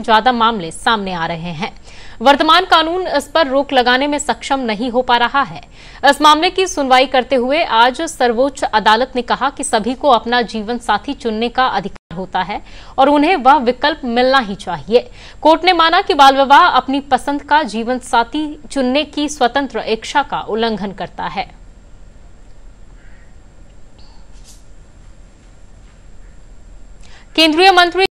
ज्यादा मामले सामने आ रहे हैं वर्तमान कानून इस पर रोक लगाने में सक्षम नहीं हो पा रहा है इस मामले की सुनवाई करते हुए आज सर्वोच्च अदालत ने कहा कि सभी को अपना जीवन साथी चुनने का अधिकार होता है और उन्हें वह विकल्प मिलना ही चाहिए कोर्ट ने माना कि बाल विवाह अपनी पसंद का जीवन साथी चुनने की स्वतंत्र इच्छा का उल्लंघन करता है केंद्रीय मंत्री